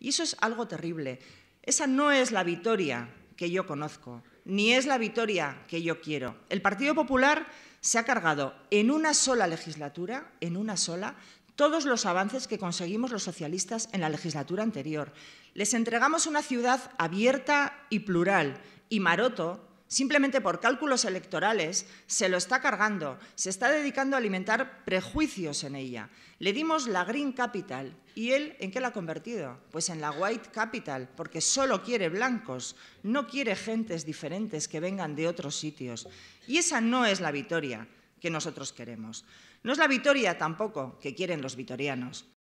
Y eso es algo terrible. Esa no es la victoria que yo conozco, ni es la victoria que yo quiero. El Partido Popular se ha cargado en una sola legislatura, en una sola, todos los avances que conseguimos los socialistas en la legislatura anterior. Les entregamos una ciudad abierta y plural y Maroto simplemente por cálculos electorales, se lo está cargando, se está dedicando a alimentar prejuicios en ella. Le dimos la Green Capital y él, ¿en qué la ha convertido? Pues en la White Capital, porque solo quiere blancos, no quiere gentes diferentes que vengan de otros sitios. Y esa no es la victoria que nosotros queremos. No es la victoria tampoco que quieren los vitorianos.